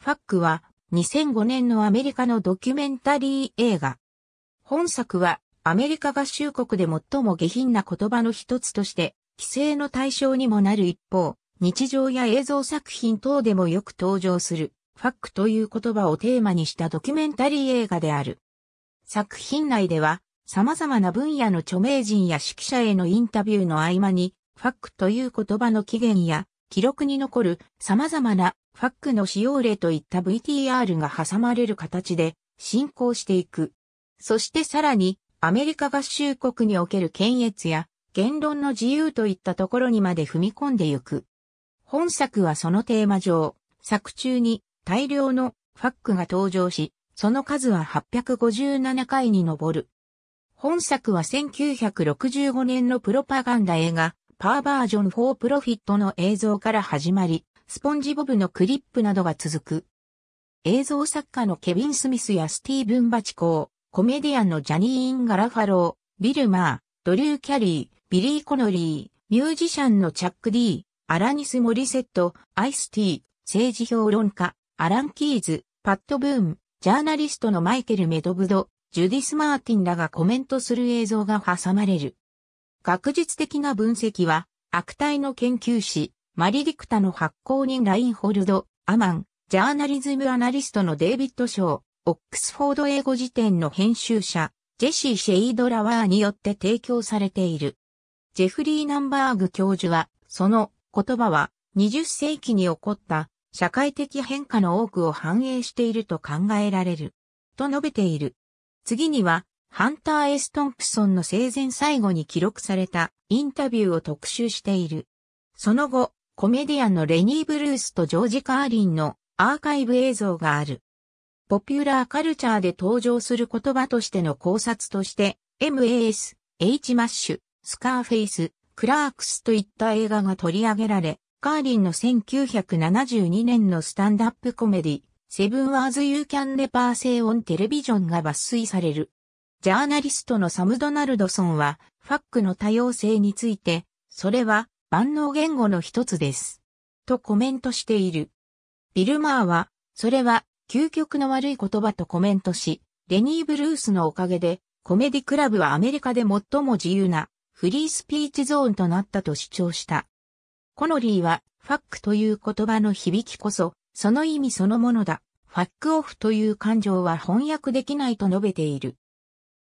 ファックは2005年のアメリカのドキュメンタリー映画。本作はアメリカ合衆国で最も下品な言葉の一つとして規制の対象にもなる一方、日常や映像作品等でもよく登場するファックという言葉をテーマにしたドキュメンタリー映画である。作品内では様々な分野の著名人や指揮者へのインタビューの合間にファックという言葉の起源や記録に残る様々なファックの使用例といった VTR が挟まれる形で進行していく。そしてさらにアメリカ合衆国における検閲や言論の自由といったところにまで踏み込んでいく。本作はそのテーマ上、作中に大量のファックが登場し、その数は857回に上る。本作は1965年のプロパガンダ映画、パーバージョン・フォー・プロフィットの映像から始まり、スポンジボブのクリップなどが続く。映像作家のケビン・スミスやスティーブン・バチコー、コメディアンのジャニー・イン・ガラファロー、ビル・マー、ドリュー・キャリー、ビリー・コノリー、ミュージシャンのチャック・ディー、アラニス・モリセット、アイス・ティー、政治評論家、アラン・キーズ、パット・ブーン、ジャーナリストのマイケル・メドブド、ジュディス・マーティンらがコメントする映像が挟まれる。学術的な分析は、悪態の研究士、マリリクタの発行人ラインホルド、アマン、ジャーナリズムアナリストのデイビッド・ショー、オックスフォード英語辞典の編集者、ジェシー・シェイド・ラワーによって提供されている。ジェフリー・ナンバーグ教授は、その言葉は20世紀に起こった社会的変化の多くを反映していると考えられる。と述べている。次には、ハンター・ S・ トンプソンの生前最後に記録されたインタビューを特集している。その後、コメディアンのレニー・ブルースとジョージ・カーリンのアーカイブ映像がある。ポピュラーカルチャーで登場する言葉としての考察として、MAS、H マッシュ、スカーフェイス、クラークスといった映画が取り上げられ、カーリンの1972年のスタンダップコメディ、セブンワーズ・ユー・キャン・レパー・セイ・オン・テレビジョンが抜粋される。ジャーナリストのサム・ドナルドソンは、ファックの多様性について、それは万能言語の一つです。とコメントしている。ビルマーは、それは究極の悪い言葉とコメントし、レニー・ブルースのおかげで、コメディクラブはアメリカで最も自由なフリースピーチゾーンとなったと主張した。コノリーは、ファックという言葉の響きこそ、その意味そのものだ。ファックオフという感情は翻訳できないと述べている。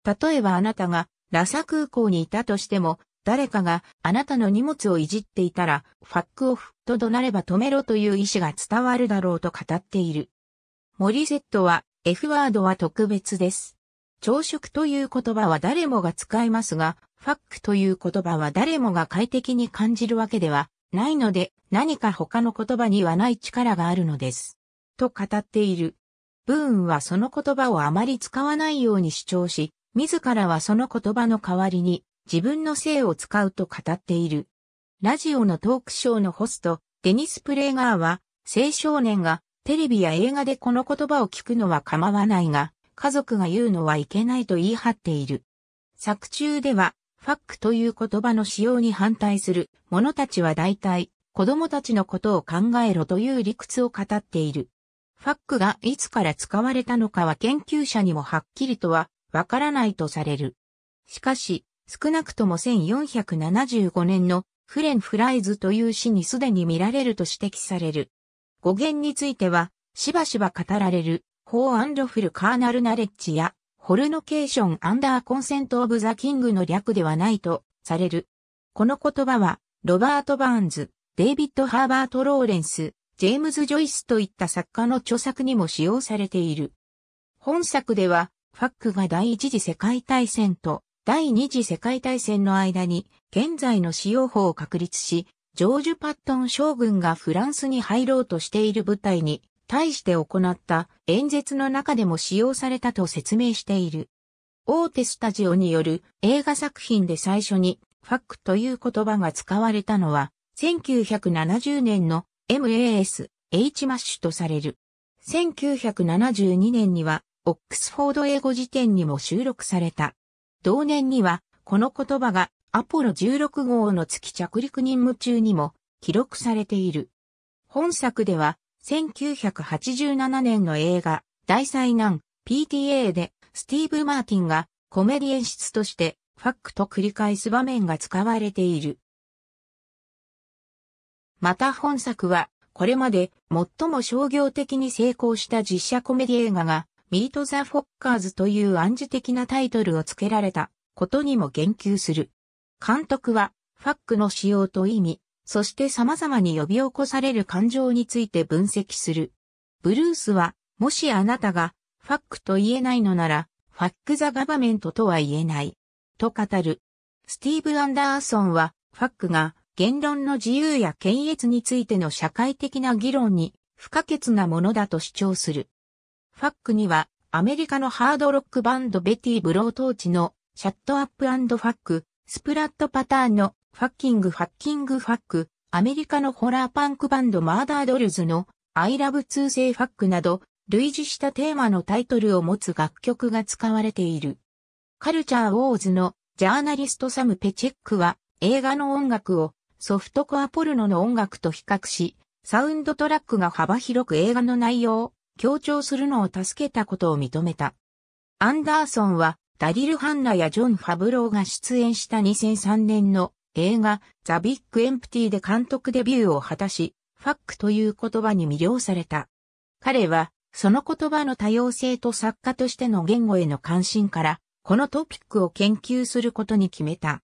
例えばあなたがラサ空港にいたとしても、誰かがあなたの荷物をいじっていたら、ファックオフと怒鳴れば止めろという意思が伝わるだろうと語っている。モリセットは、F ワードは特別です。朝食という言葉は誰もが使いますが、ファックという言葉は誰もが快適に感じるわけではないので、何か他の言葉にはない力があるのです。と語っている。ブーンはその言葉をあまり使わないように主張し、自らはその言葉の代わりに自分の性を使うと語っている。ラジオのトークショーのホスト、デニス・プレーガーは、青少年がテレビや映画でこの言葉を聞くのは構わないが、家族が言うのはいけないと言い張っている。作中では、ファックという言葉の使用に反対する者たちは大体、子供たちのことを考えろという理屈を語っている。ファックがいつから使われたのかは研究者にもはっきりとはわからないとされる。しかし、少なくとも1475年のフレン・フライズという詩にすでに見られると指摘される。語源については、しばしば語られる、ホーアンフル・カーナル・ナレッジや、ホルノケーション・アンダー・コンセント・オブ・ザ・キングの略ではないとされる。この言葉は、ロバート・バーンズ、デイビッド・ハーバート・ローレンス、ジェームズ・ジョイスといった作家の著作にも使用されている。本作では、ファックが第一次世界大戦と第二次世界大戦の間に現在の使用法を確立し、ジョージ・パットン将軍がフランスに入ろうとしている部隊に対して行った演説の中でも使用されたと説明している。大手スタジオによる映画作品で最初にファックという言葉が使われたのは1970年の MAS H マッシュとされる。1972年にはオックスフォード英語辞典にも収録された。同年には、この言葉がアポロ16号の月着陸任務中にも記録されている。本作では、1987年の映画、大災難、PTA で、スティーブ・マーティンがコメディ演出として、ファックと繰り返す場面が使われている。また本作は、これまで最も商業的に成功した実写コメディ映画がミート・ザ・フォッカーズという暗示的なタイトルを付けられたことにも言及する。監督は、ファックの使用と意味、そして様々に呼び起こされる感情について分析する。ブルースは、もしあなたが、ファックと言えないのなら、ファック・ザ・ガバメントとは言えない。と語る。スティーブ・アンダーソンは、ファックが言論の自由や検閲についての社会的な議論に不可欠なものだと主張する。ファックには、アメリカのハードロックバンドベティ・ブロートーチの、シャットアップファック、スプラットパターンの、ファッキングファッキングファック、アメリカのホラーパンクバンドマーダードルズの、アイラブ2世ファックなど、類似したテーマのタイトルを持つ楽曲が使われている。カルチャーウォーズのジャーナリストサム・ペチェックは映画の音楽をソフトコアポルノの音楽と比較し、サウンドトラックが幅広く映画の内容協調するのを助けたことを認めた。アンダーソンは、ダリル・ハンナやジョン・ファブローが出演した2003年の映画、ザ・ビッグ・エンプティで監督デビューを果たし、ファックという言葉に魅了された。彼は、その言葉の多様性と作家としての言語への関心から、このトピックを研究することに決めた。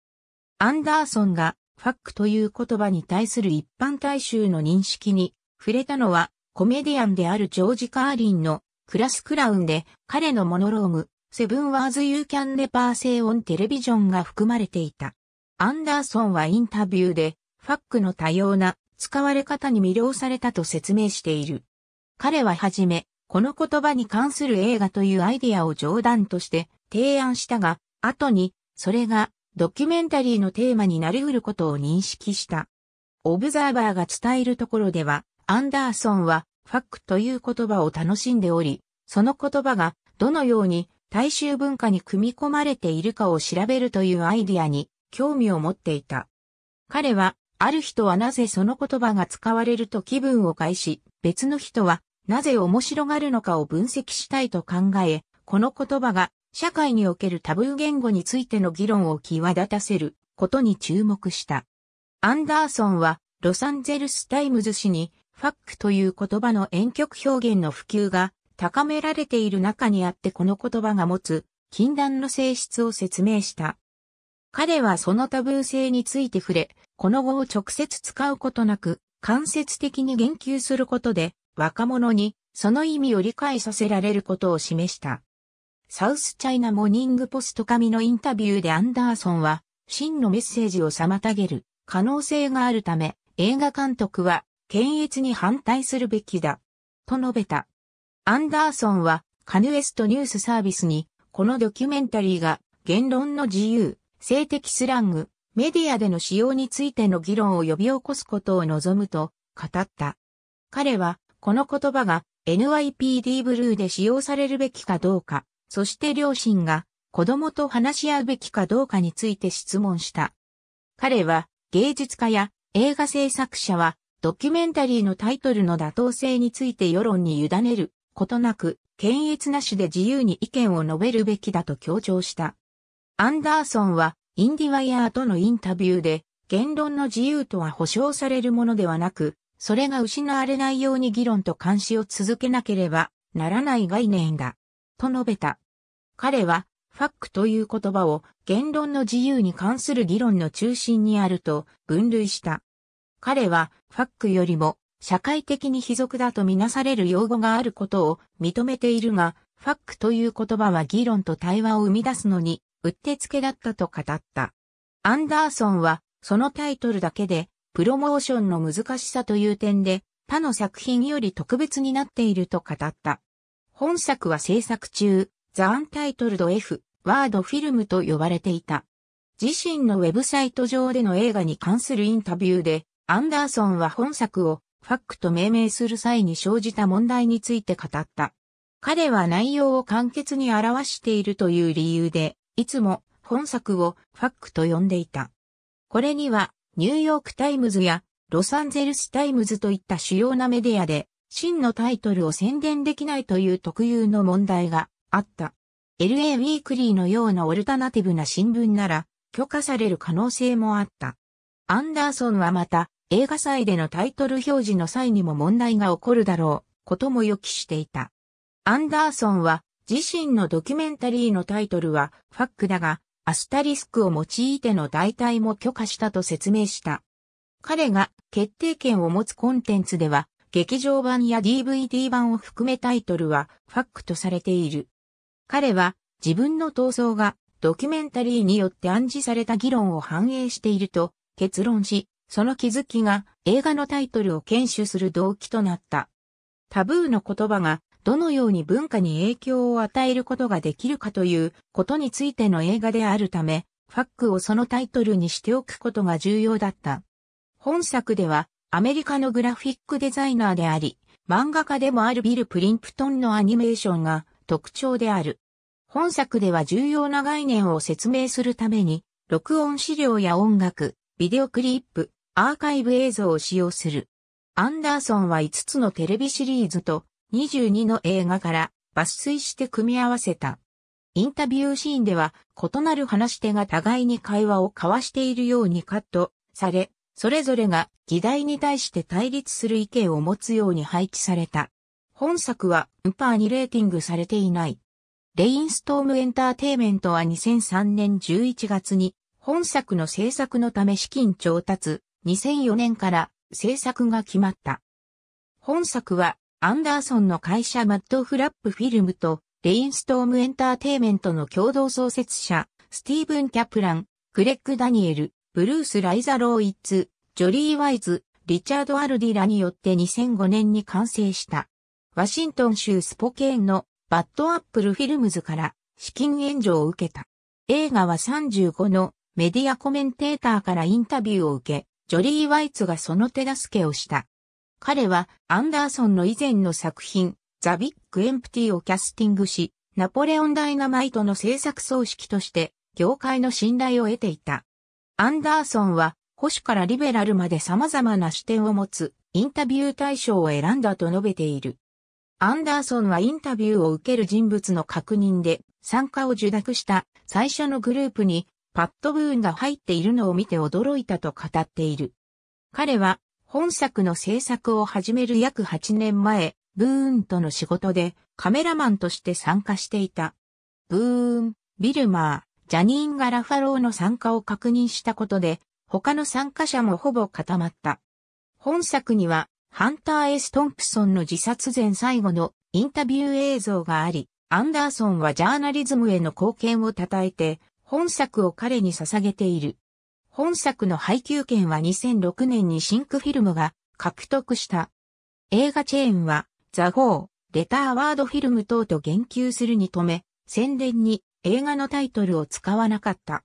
アンダーソンが、ファックという言葉に対する一般大衆の認識に触れたのは、コメディアンであるジョージ・カーリンのクラスクラウンで彼のモノローム、セブンワーズ・ユー・キャン・ネパー・セイ・オン・テレビジョンが含まれていた。アンダーソンはインタビューで、ファックの多様な使われ方に魅了されたと説明している。彼ははじめ、この言葉に関する映画というアイディアを冗談として提案したが、後に、それがドキュメンタリーのテーマになり得ることを認識した。オブザーバーが伝えるところでは、アンダーソンはファックという言葉を楽しんでおり、その言葉がどのように大衆文化に組み込まれているかを調べるというアイディアに興味を持っていた。彼は、ある人はなぜその言葉が使われると気分を害し、別の人はなぜ面白がるのかを分析したいと考え、この言葉が社会におけるタブー言語についての議論を際立たせることに注目した。アンダーソンはロサンゼルスタイムズ紙にファックという言葉の婉曲表現の普及が高められている中にあってこの言葉が持つ禁断の性質を説明した。彼はそのタブー性について触れ、この語を直接使うことなく、間接的に言及することで、若者にその意味を理解させられることを示した。サウスチャイナモーニングポスト紙のインタビューでアンダーソンは、真のメッセージを妨げる可能性があるため、映画監督は検閲に反対するべきだ。と述べた。アンダーソンは、カヌエストニュースサービスに、このドキュメンタリーが、言論の自由、性的スラング、メディアでの使用についての議論を呼び起こすことを望むと、語った。彼は、この言葉が NYPD ブルーで使用されるべきかどうか、そして両親が子供と話し合うべきかどうかについて質問した。彼は芸術家や映画制作者はドキュメンタリーのタイトルの妥当性について世論に委ねることなく、検閲なしで自由に意見を述べるべきだと強調した。アンダーソンは、インディワイヤーとのインタビューで、言論の自由とは保障されるものではなく、それが失われないように議論と監視を続けなければならない概念だ。と述べた。彼は、ファックという言葉を言論の自由に関する議論の中心にあると分類した。彼はファックよりも社会的に卑俗だとみなされる用語があることを認めているが、ファックという言葉は議論と対話を生み出すのに、うってつけだったと語った。アンダーソンは、そのタイトルだけで、プロモーションの難しさという点で、他の作品より特別になっていると語った。本作は制作中、ザ・アンタイトルド F、ワードフィルムと呼ばれていた。自身のウェブサイト上での映画に関するインタビューで、アンダーソンは本作をファックと命名する際に生じた問題について語った。彼は内容を簡潔に表しているという理由で、いつも本作をファックと呼んでいた。これには、ニューヨークタイムズやロサンゼルスタイムズといった主要なメディアで、真のタイトルを宣伝できないという特有の問題があった。LA ウィークリーのようなオルタナティブな新聞なら許可される可能性もあった。アンダーソンはまた、映画祭でのタイトル表示の際にも問題が起こるだろう、ことも予期していた。アンダーソンは、自身のドキュメンタリーのタイトルは、ファックだが、アスタリスクを用いての代替も許可したと説明した。彼が決定権を持つコンテンツでは、劇場版や DVD 版を含めタイトルはファックとされている。彼は自分の闘争がドキュメンタリーによって暗示された議論を反映していると結論し、その気づきが映画のタイトルを研修する動機となった。タブーの言葉がどのように文化に影響を与えることができるかということについての映画であるため、ファックをそのタイトルにしておくことが重要だった。本作ではアメリカのグラフィックデザイナーであり、漫画家でもあるビル・プリンプトンのアニメーションが特徴である。本作では重要な概念を説明するために、録音資料や音楽、ビデオクリップ、アーカイブ映像を使用する。アンダーソンは5つのテレビシリーズと22の映画から抜粋して組み合わせた。インタビューシーンでは異なる話し手が互いに会話を交わしているようにカットされ、それぞれが議題に対して対立する意見を持つように配置された。本作はウパーにレーティングされていない。レインストームエンターテイメントは2003年11月に本作の制作のため資金調達2004年から制作が決まった。本作は、アンダーソンの会社マッド・フラップフィルムと、レインストームエンターテイメントの共同創設者、スティーブン・キャプラン、グレッグ・ダニエル、ブルース・ライザ・ローイッツ、ジョリー・ワイズ、リチャード・アルディラによって2005年に完成した。ワシントン州スポケーンのバッドアップルフィルムズから資金援助を受けた。映画は35のメディアコメンテーターからインタビューを受け、ジョリー・ワイツがその手助けをした。彼はアンダーソンの以前の作品、ザ・ビッグ・エンプティをキャスティングし、ナポレオン・ダイナマイトの制作葬式として、業界の信頼を得ていた。アンダーソンは、保守からリベラルまで様々な視点を持つ、インタビュー対象を選んだと述べている。アンダーソンはインタビューを受ける人物の確認で参加を受諾した最初のグループにパッドブーンが入っているのを見て驚いたと語っている。彼は本作の制作を始める約8年前、ブーンとの仕事でカメラマンとして参加していた。ブーン、ビルマー、ジャニーン・ガラファローの参加を確認したことで、他の参加者もほぼ固まった。本作には、ハンター・ S・ トンプソンの自殺前最後のインタビュー映像があり、アンダーソンはジャーナリズムへの貢献を称えて、本作を彼に捧げている。本作の配給権は2006年にシンクフィルムが獲得した。映画チェーンは、ザ・ゴー、レターワードフィルム等と言及するに止め、宣伝に映画のタイトルを使わなかった。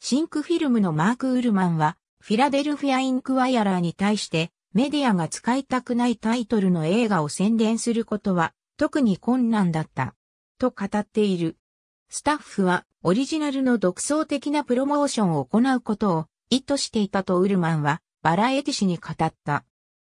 シンクフィルムのマーク・ウルマンは、フィラデルフィア・インクワイアラーに対して、メディアが使いたくないタイトルの映画を宣伝することは、特に困難だった。と語っている。スタッフは、オリジナルの独創的なプロモーションを行うことを意図していたとウルマンはバラエティ氏に語った。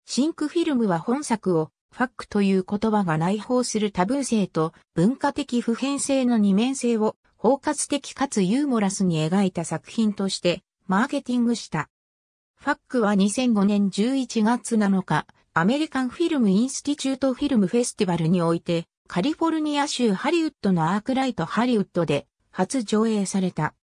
シンクフィルムは本作をファックという言葉が内包する多ー性と文化的普遍性の二面性を包括的かつユーモラスに描いた作品としてマーケティングした。ファックは2005年11月7日、アメリカンフィルムインスティチュートフィルムフェスティバルにおいて、カリフォルニア州ハリウッドのアークライトハリウッドで初上映された。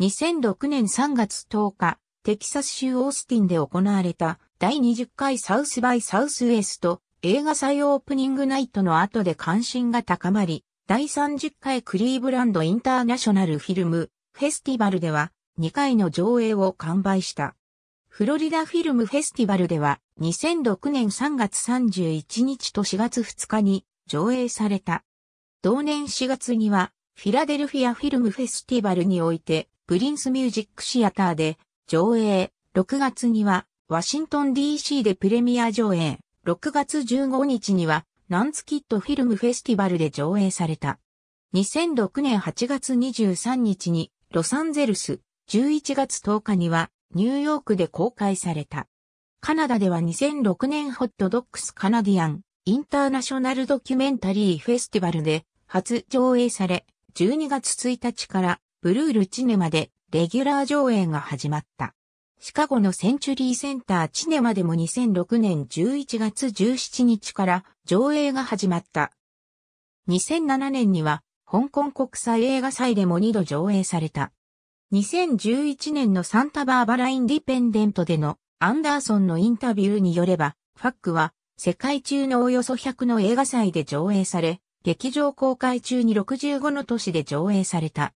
2006年3月10日、テキサス州オースティンで行われた第20回サウスバイサウスウエスト映画祭オープニングナイトの後で関心が高まり、第30回クリーブランドインターナショナルフィルムフェスティバルでは2回の上映を完売した。フロリダフィルムフェスティバルでは2006年3月31日と4月2日に上映された。同年4月にはフィラデルフィアフィルムフェスティバルにおいて、プリンスミュージックシアターで上映、6月にはワシントン DC でプレミア上映、6月15日にはナンツキットフィルムフェスティバルで上映された。2006年8月23日にロサンゼルス、11月10日にはニューヨークで公開された。カナダでは2006年ホットドックスカナディアンインターナショナルドキュメンタリーフェスティバルで初上映され、12月1日からブルールチネマでレギュラー上映が始まった。シカゴのセンチュリーセンターチネマでも2006年11月17日から上映が始まった。2007年には香港国際映画祭でも2度上映された。2011年のサンタバーバラインディペンデントでのアンダーソンのインタビューによれば、ファックは世界中のおよそ100の映画祭で上映され、劇場公開中に65の都市で上映された。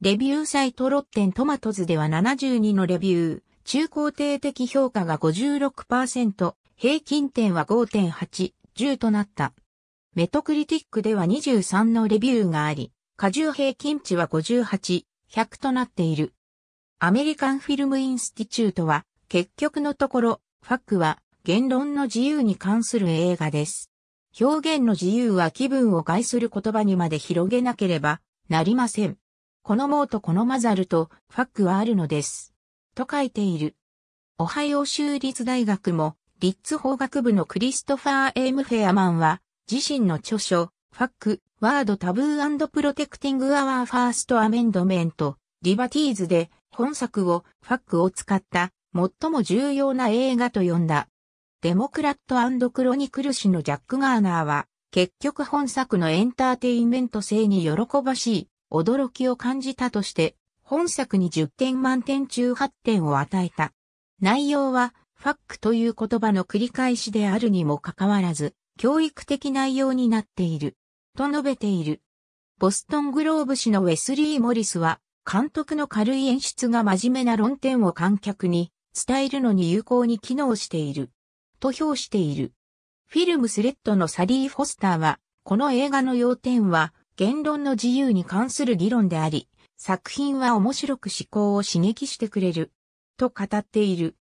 レビューサイトロッテントマトズでは72のレビュー、中肯定的評価が56%、平均点は5.8、10となった。メトクリティックでは23のレビューがあり、過重平均値は58、100となっている。アメリカンフィルムインスティチュートは、結局のところ、ファックは言論の自由に関する映画です。表現の自由は気分を害する言葉にまで広げなければなりません。このもうとこのまざるとファックはあるのです。と書いている。オハイオ州立大学も、リッツ法学部のクリストファー・エイムフェアマンは、自身の著書、ファック、ワードタブープロテクティング・アワー・ファースト・アメンドメント、リバティーズで、本作を、ファックを使った、最も重要な映画と呼んだ。デモクラットクロニクル誌のジャック・ガーナーは、結局本作のエンターテインメント性に喜ばしい、驚きを感じたとして、本作に10点満点中8点を与えた。内容は、ファックという言葉の繰り返しであるにもかかわらず、教育的内容になっている。と述べている。ボストングローブ氏のウェスリー・モリスは、監督の軽い演出が真面目な論点を観客に伝えるのに有効に機能している。と評している。フィルムスレッドのサリー・フォスターは、この映画の要点は、言論の自由に関する議論であり、作品は面白く思考を刺激してくれる、と語っている。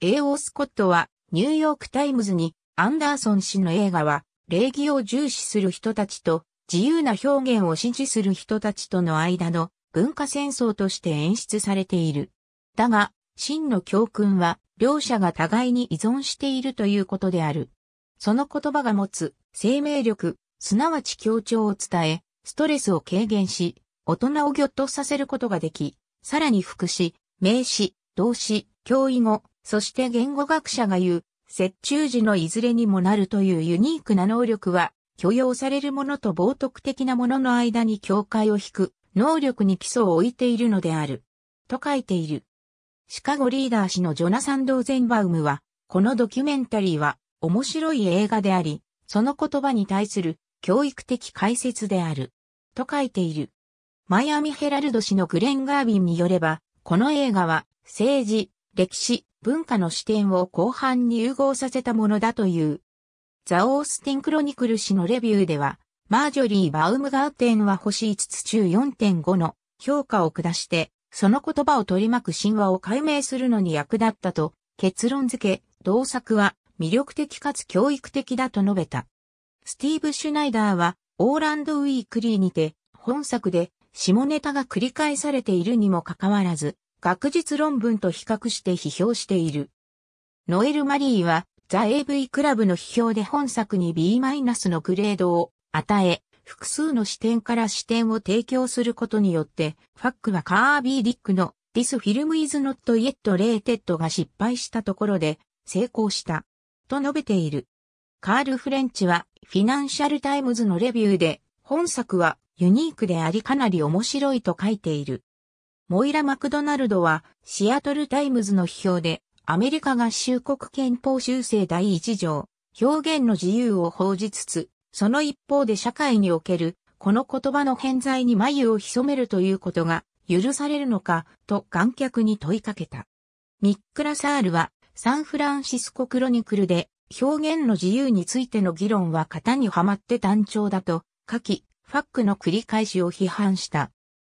A.O. スコットは、ニューヨークタイムズに、アンダーソン氏の映画は、礼儀を重視する人たちと、自由な表現を支持する人たちとの間の文化戦争として演出されている。だが、真の教訓は、両者が互いに依存しているということである。その言葉が持つ生命力、すなわち協調を伝え、ストレスを軽減し、大人をぎょっとさせることができ、さらに副詞、名詞、動詞、教意語、そして言語学者が言う、折衷時のいずれにもなるというユニークな能力は、許容されるものと冒涜的なものの間に境界を引く、能力に基礎を置いているのである。と書いている。シカゴリーダー氏のジョナサン・ドーゼンバウムは、このドキュメンタリーは面白い映画であり、その言葉に対する教育的解説である。と書いている。マイアミヘラルド氏のグレン・ガービンによれば、この映画は政治、歴史、文化の視点を後半に融合させたものだという。ザ・オースティン・クロニクル氏のレビューでは、マージョリー・バウムガーテンは星5つ中4.5の評価を下して、その言葉を取り巻く神話を解明するのに役立ったと結論付け、同作は魅力的かつ教育的だと述べた。スティーブ・シュナイダーは、オーランド・ウィークリーにて、本作で、下ネタが繰り返されているにもかかわらず、学術論文と比較して批評している。ノエル・マリーは、ザ・ AV クラブの批評で本作に B- のグレードを与え、複数の視点から視点を提供することによって、ファックはカービー・ディックの This film is not yet rated が失敗したところで成功した。と述べている。カール・フレンチはフィナンシャルタイムズのレビューで本作はユニークでありかなり面白いと書いている。モイラ・マクドナルドはシアトルタイムズの批評でアメリカ合衆国憲法修正第1条表現の自由を報じつつその一方で社会における、この言葉の偏在に眉を潜めるということが許されるのか、と観客に問いかけた。ミックラサールは、サンフランシスコクロニクルで、表現の自由についての議論は型にはまって単調だと、書き、ファックの繰り返しを批判した。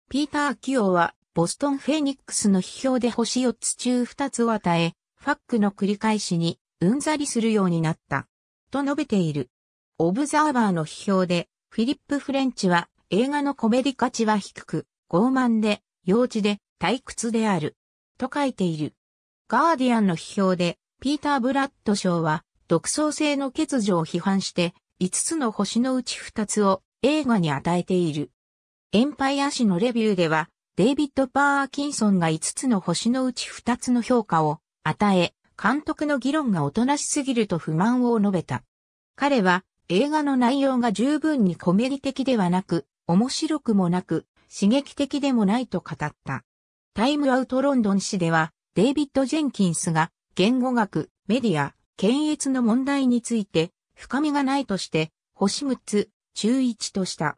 ピーター・キオは、ボストン・フェニックスの批評で星4つ中2つを与え、ファックの繰り返しにうんざりするようになった。と述べている。オブザーバーの批評で、フィリップ・フレンチは映画のコメディ価値は低く、傲慢で、幼稚で、退屈である。と書いている。ガーディアンの批評で、ピーター・ブラッド賞は、独創性の欠如を批判して、5つの星のうち2つを映画に与えている。エンパイア誌のレビューでは、デイビッド・パーキンソンが5つの星のうち2つの評価を与え、監督の議論がおとなしすぎると不満を述べた。彼は、映画の内容が十分にコメディ的ではなく、面白くもなく、刺激的でもないと語った。タイムアウトロンドン誌では、デイビッド・ジェンキンスが、言語学、メディア、検閲の問題について、深みがないとして、星6つ、中1とした。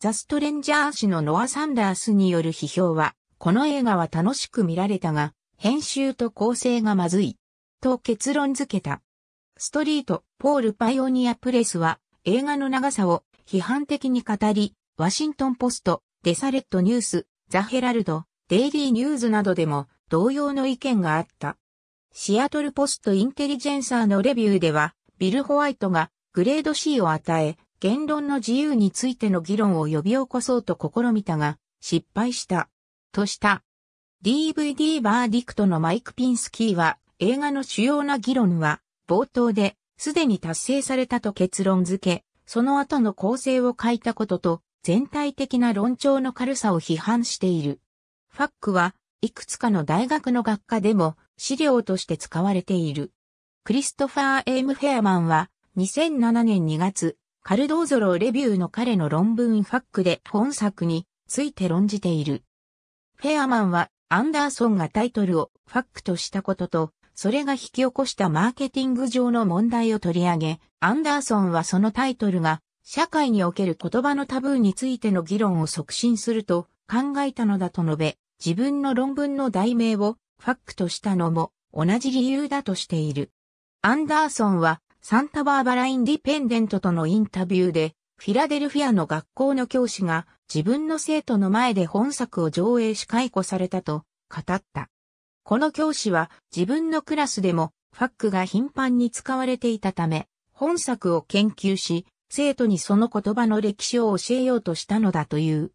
ザ・ストレンジャー誌のノア・サンダースによる批評は、この映画は楽しく見られたが、編集と構成がまずい。と結論付けた。ストリート、ポール・パイオニア・プレスは映画の長さを批判的に語り、ワシントン・ポスト、デサレット・ニュース、ザ・ヘラルド、デイリー・ニューズなどでも同様の意見があった。シアトル・ポスト・インテリジェンサーのレビューでは、ビル・ホワイトがグレード C を与え、言論の自由についての議論を呼び起こそうと試みたが、失敗した。とした。DVD バーディクトのマイク・ピンスキーは、映画の主要な議論は、冒頭で、すでに達成されたと結論付け、その後の構成を書いたことと、全体的な論調の軽さを批判している。ファックはいくつかの大学の学科でも資料として使われている。クリストファー・エイム・フェアマンは2007年2月、カルドーゾローレビューの彼の論文ファックで本作について論じている。フェアマンはアンダーソンがタイトルをファックとしたことと、それが引き起こしたマーケティング上の問題を取り上げ、アンダーソンはそのタイトルが、社会における言葉のタブーについての議論を促進すると考えたのだと述べ、自分の論文の題名をファックとしたのも同じ理由だとしている。アンダーソンはサンタバーバラインディペンデントとのインタビューで、フィラデルフィアの学校の教師が自分の生徒の前で本作を上映し解雇されたと語った。この教師は自分のクラスでもファックが頻繁に使われていたため、本作を研究し、生徒にその言葉の歴史を教えようとしたのだという。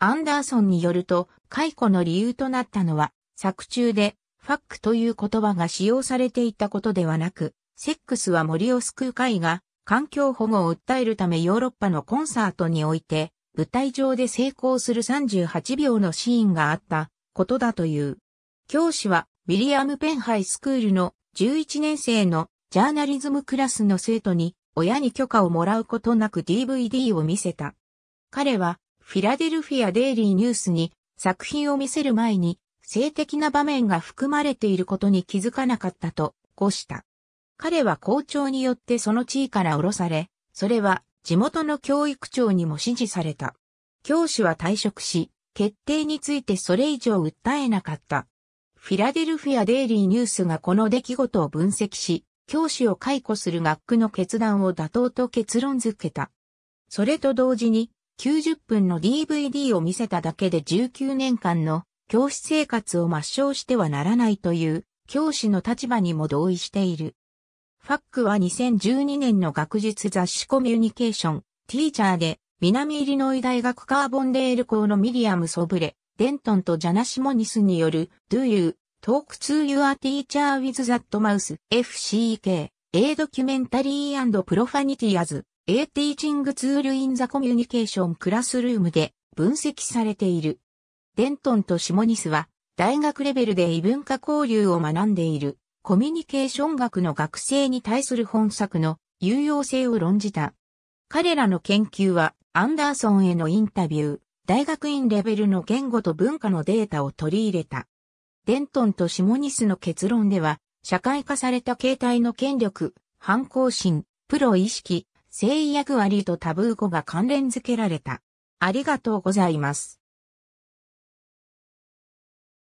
アンダーソンによると、解雇の理由となったのは、作中で、ファックという言葉が使用されていたことではなく、セックスは森を救う会が、環境保護を訴えるためヨーロッパのコンサートにおいて、舞台上で成功する38秒のシーンがあったことだという。教師はウィリアム・ペンハイスクールの11年生のジャーナリズムクラスの生徒に親に許可をもらうことなく DVD を見せた。彼はフィラデルフィア・デイリーニュースに作品を見せる前に性的な場面が含まれていることに気づかなかったとうした。彼は校長によってその地位から降ろされ、それは地元の教育長にも指示された。教師は退職し、決定についてそれ以上訴えなかった。フィラデルフィアデイリーニュースがこの出来事を分析し、教師を解雇する学区の決断を妥当と結論付けた。それと同時に、90分の DVD を見せただけで19年間の教師生活を抹消してはならないという教師の立場にも同意している。ファックは2012年の学術雑誌コミュニケーション、ティーチャーで南イリノイ大学カーボンデール校のミリアム・ソブレ、デントンとジャナシモニスによる Do You Talk to Your Teacher with That Mouse FCK A Documentary and p r o f a n i t y a s A Teaching Tool in the Communication Classroom で分析されている。デントンとシモニスは大学レベルで異文化交流を学んでいるコミュニケーション学の学生に対する本作の有用性を論じた。彼らの研究はアンダーソンへのインタビュー、大学院レベルの言語と文化のデータを取り入れた。デントンとシモニスの結論では、社会化された形態の権力、反抗心、プロ意識、意役割とタブー語が関連付けられた。ありがとうございます。